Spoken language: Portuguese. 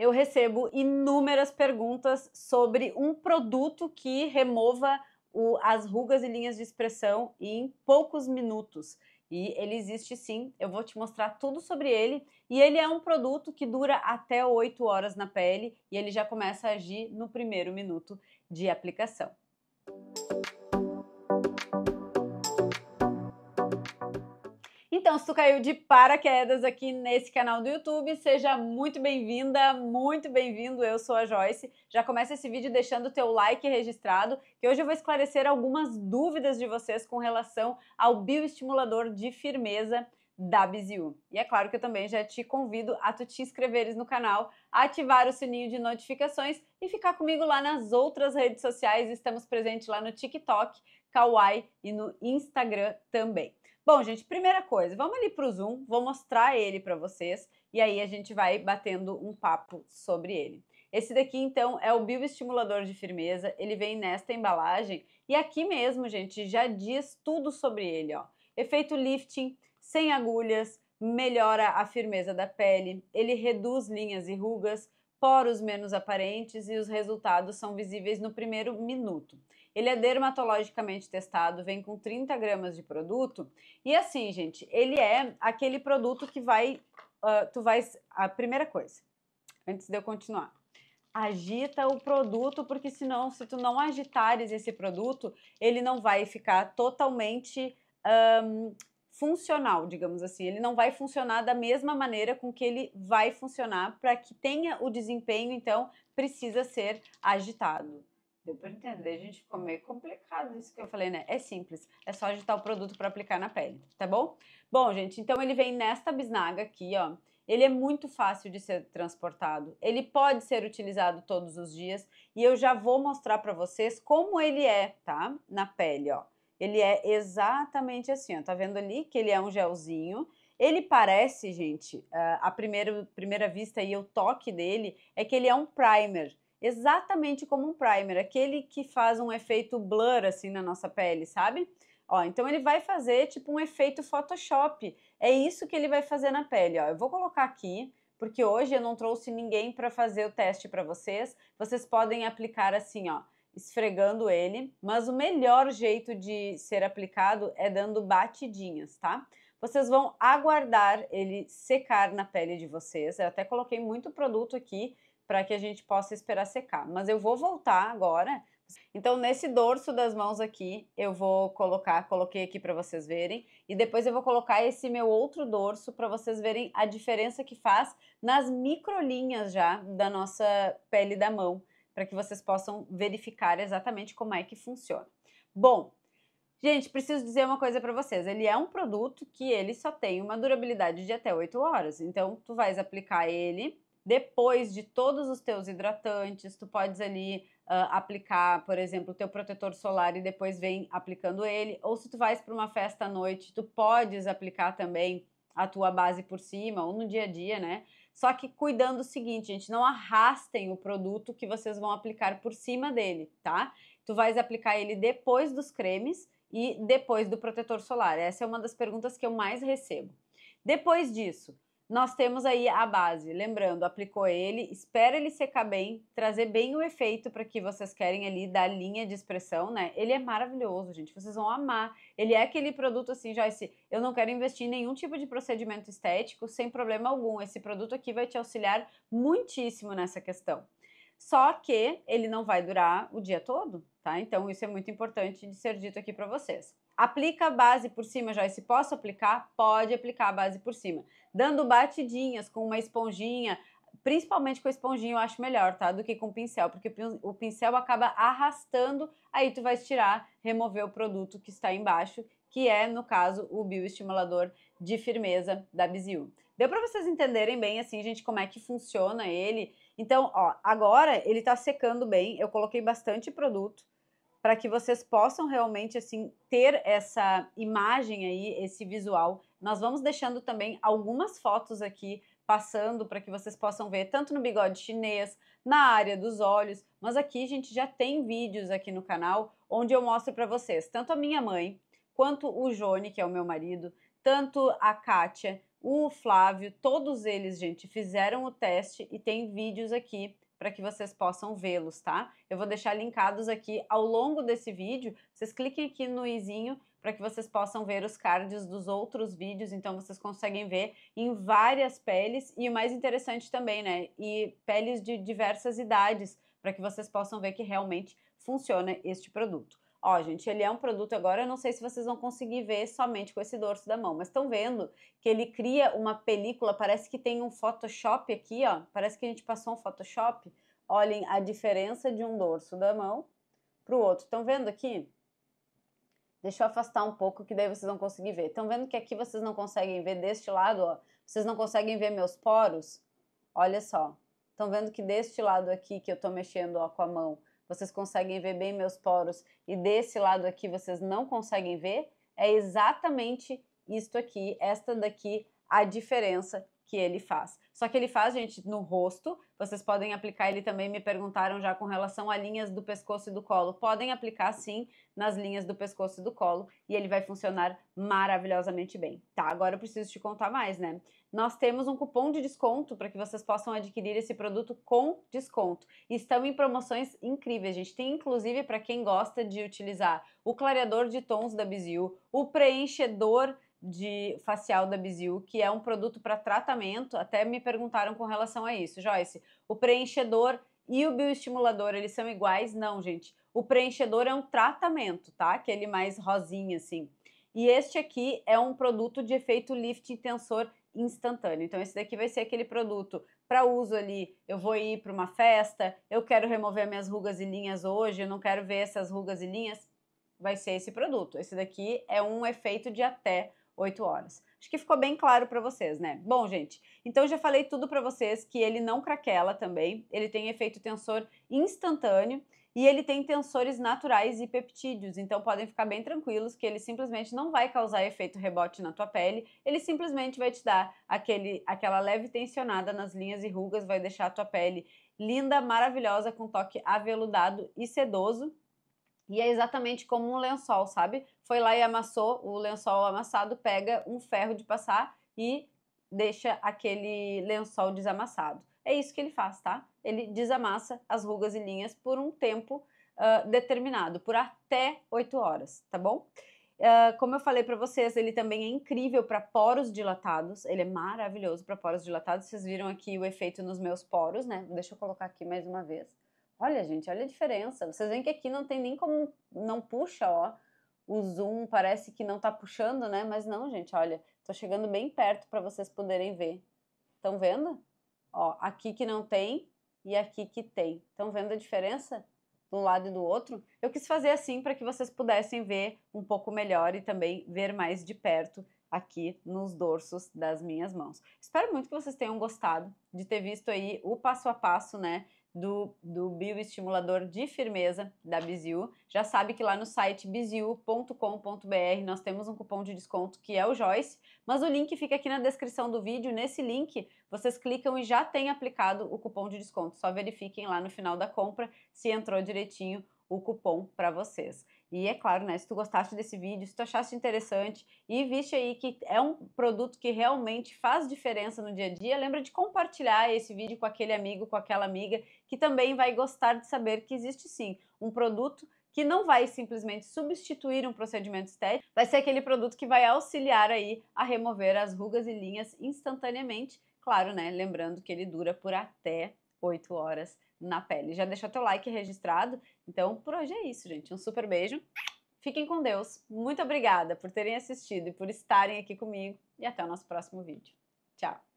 eu recebo inúmeras perguntas sobre um produto que remova o, as rugas e linhas de expressão em poucos minutos. E ele existe sim, eu vou te mostrar tudo sobre ele. E ele é um produto que dura até 8 horas na pele e ele já começa a agir no primeiro minuto de aplicação. Música Então, se tu caiu de paraquedas aqui nesse canal do YouTube, seja muito bem-vinda, muito bem-vindo. Eu sou a Joyce. Já começa esse vídeo deixando o teu like registrado, que hoje eu vou esclarecer algumas dúvidas de vocês com relação ao bioestimulador de firmeza da Biziu. E é claro que eu também já te convido a tu te inscreveres no canal, ativar o sininho de notificações e ficar comigo lá nas outras redes sociais. Estamos presentes lá no TikTok, Kawaii e no Instagram também. Bom, gente, primeira coisa, vamos ali para o Zoom, vou mostrar ele para vocês e aí a gente vai batendo um papo sobre ele. Esse daqui, então, é o bioestimulador de firmeza, ele vem nesta embalagem e aqui mesmo, gente, já diz tudo sobre ele, ó. Efeito lifting, sem agulhas, melhora a firmeza da pele, ele reduz linhas e rugas, poros menos aparentes e os resultados são visíveis no primeiro minuto. Ele é dermatologicamente testado, vem com 30 gramas de produto. E assim, gente, ele é aquele produto que vai. Uh, tu vais A primeira coisa, antes de eu continuar. Agita o produto, porque senão, se tu não agitares esse produto, ele não vai ficar totalmente um, funcional, digamos assim. Ele não vai funcionar da mesma maneira com que ele vai funcionar para que tenha o desempenho, então precisa ser agitado. Deu para entender, gente. Ficou meio complicado isso que eu falei, né? É simples. É só agitar o produto para aplicar na pele, tá bom? Bom, gente, então ele vem nesta bisnaga aqui, ó. Ele é muito fácil de ser transportado. Ele pode ser utilizado todos os dias. E eu já vou mostrar para vocês como ele é, tá? Na pele, ó. Ele é exatamente assim, ó. Tá vendo ali que ele é um gelzinho. Ele parece, gente, a ah, primeira, primeira vista e o toque dele é que ele é um primer exatamente como um primer, aquele que faz um efeito blur assim na nossa pele, sabe? Ó, então ele vai fazer tipo um efeito Photoshop. É isso que ele vai fazer na pele, ó. Eu vou colocar aqui, porque hoje eu não trouxe ninguém para fazer o teste para vocês. Vocês podem aplicar assim, ó, esfregando ele, mas o melhor jeito de ser aplicado é dando batidinhas, tá? Vocês vão aguardar ele secar na pele de vocês. Eu até coloquei muito produto aqui para que a gente possa esperar secar. Mas eu vou voltar agora. Então, nesse dorso das mãos aqui, eu vou colocar, coloquei aqui para vocês verem, e depois eu vou colocar esse meu outro dorso para vocês verem a diferença que faz nas microlinhas já da nossa pele da mão, para que vocês possam verificar exatamente como é que funciona. Bom, Gente, preciso dizer uma coisa para vocês. Ele é um produto que ele só tem uma durabilidade de até 8 horas. Então, tu vais aplicar ele depois de todos os teus hidratantes, tu podes ali uh, aplicar, por exemplo, o teu protetor solar e depois vem aplicando ele. Ou se tu vais para uma festa à noite, tu podes aplicar também a tua base por cima ou no dia a dia, né? Só que cuidando do seguinte, gente, não arrastem o produto que vocês vão aplicar por cima dele, tá? Tu vais aplicar ele depois dos cremes e depois do protetor solar. Essa é uma das perguntas que eu mais recebo. Depois disso, nós temos aí a base. Lembrando, aplicou ele, espera ele secar bem, trazer bem o efeito para que vocês querem ali da linha de expressão, né? Ele é maravilhoso, gente. Vocês vão amar. Ele é aquele produto assim, Joyce, eu não quero investir em nenhum tipo de procedimento estético, sem problema algum. Esse produto aqui vai te auxiliar muitíssimo nessa questão. Só que ele não vai durar o dia todo, tá? Então isso é muito importante de ser dito aqui para vocês. Aplica a base por cima, Joyce. Posso aplicar? Pode aplicar a base por cima dando batidinhas com uma esponjinha, principalmente com a esponjinha eu acho melhor, tá? Do que com o pincel, porque o pincel acaba arrastando, aí tu vai tirar, remover o produto que está embaixo, que é, no caso, o bioestimulador de firmeza da Biziu. Deu para vocês entenderem bem, assim, gente, como é que funciona ele? Então, ó, agora ele tá secando bem, eu coloquei bastante produto, para que vocês possam realmente assim ter essa imagem aí, esse visual. Nós vamos deixando também algumas fotos aqui passando para que vocês possam ver tanto no bigode chinês, na área dos olhos, mas aqui a gente já tem vídeos aqui no canal onde eu mostro para vocês tanto a minha mãe, quanto o Johnny que é o meu marido, tanto a Kátia, o Flávio, todos eles, gente, fizeram o teste e tem vídeos aqui para que vocês possam vê-los, tá? Eu vou deixar linkados aqui ao longo desse vídeo. Vocês cliquem aqui no izinho para que vocês possam ver os cards dos outros vídeos, então vocês conseguem ver em várias peles e o mais interessante também, né? E peles de diversas idades, para que vocês possam ver que realmente funciona este produto. Ó, gente, ele é um produto agora, eu não sei se vocês vão conseguir ver somente com esse dorso da mão, mas estão vendo que ele cria uma película, parece que tem um Photoshop aqui, ó, parece que a gente passou um Photoshop. Olhem a diferença de um dorso da mão para o outro. Estão vendo aqui? Deixa eu afastar um pouco que daí vocês não conseguem ver. Estão vendo que aqui vocês não conseguem ver deste lado, ó, vocês não conseguem ver meus poros? Olha só. Estão vendo que deste lado aqui que eu estou mexendo ó, com a mão, vocês conseguem ver bem meus poros e desse lado aqui vocês não conseguem ver, é exatamente isto aqui, esta daqui, a diferença que ele faz. Só que ele faz, gente, no rosto. Vocês podem aplicar, ele também me perguntaram já com relação a linhas do pescoço e do colo. Podem aplicar sim nas linhas do pescoço e do colo e ele vai funcionar maravilhosamente bem. Tá, agora eu preciso te contar mais, né? Nós temos um cupom de desconto para que vocês possam adquirir esse produto com desconto. Estão em promoções incríveis, gente. Tem inclusive para quem gosta de utilizar o clareador de tons da Bizil, o preenchedor de facial da Bizil, que é um produto para tratamento. Até me perguntaram com relação a isso, Joyce. O preenchedor e o bioestimulador, eles são iguais? Não, gente. O preenchedor é um tratamento, tá? Aquele mais rosinha assim. E este aqui é um produto de efeito lift tensor instantâneo. Então esse daqui vai ser aquele produto para uso ali, eu vou ir para uma festa, eu quero remover minhas rugas e linhas hoje, eu não quero ver essas rugas e linhas, vai ser esse produto. Esse daqui é um efeito de até 8 horas. Acho que ficou bem claro para vocês, né? Bom, gente, então já falei tudo para vocês que ele não craquela também, ele tem efeito tensor instantâneo e ele tem tensores naturais e peptídeos, então podem ficar bem tranquilos que ele simplesmente não vai causar efeito rebote na tua pele, ele simplesmente vai te dar aquele, aquela leve tensionada nas linhas e rugas, vai deixar a tua pele linda, maravilhosa, com toque aveludado e sedoso. E é exatamente como um lençol, sabe? Foi lá e amassou, o lençol amassado pega um ferro de passar e deixa aquele lençol desamassado. É isso que ele faz, tá? Ele desamassa as rugas e linhas por um tempo uh, determinado, por até 8 horas, tá bom? Uh, como eu falei para vocês, ele também é incrível para poros dilatados. Ele é maravilhoso para poros dilatados. Vocês viram aqui o efeito nos meus poros, né? Deixa eu colocar aqui mais uma vez. Olha, gente, olha a diferença. Vocês veem que aqui não tem nem como. Não puxa, ó. O zoom parece que não tá puxando, né? Mas não, gente, olha. Tô chegando bem perto para vocês poderem ver. Estão vendo? Ó, aqui que não tem e aqui que tem. Estão vendo a diferença? de um lado e do outro, eu quis fazer assim para que vocês pudessem ver um pouco melhor e também ver mais de perto aqui nos dorsos das minhas mãos. Espero muito que vocês tenham gostado de ter visto aí o passo a passo, né, do, do bioestimulador de firmeza da Biziu. Já sabe que lá no site biziu.com.br nós temos um cupom de desconto que é o Joyce, mas o link fica aqui na descrição do vídeo. Nesse link vocês clicam e já tem aplicado o cupom de desconto. Só verifiquem lá no final da compra se entrou direitinho o cupom para vocês. E é claro, né, se tu gostaste desse vídeo, se tu achaste interessante e viste aí que é um produto que realmente faz diferença no dia a dia, lembra de compartilhar esse vídeo com aquele amigo, com aquela amiga que também vai gostar de saber que existe sim um produto que não vai simplesmente substituir um procedimento estético, vai ser aquele produto que vai auxiliar aí a remover as rugas e linhas instantaneamente, claro, né, lembrando que ele dura por até 8 horas na pele. Já deixa teu like registrado. Então, por hoje é isso, gente. Um super beijo. Fiquem com Deus. Muito obrigada por terem assistido e por estarem aqui comigo. E até o nosso próximo vídeo. Tchau!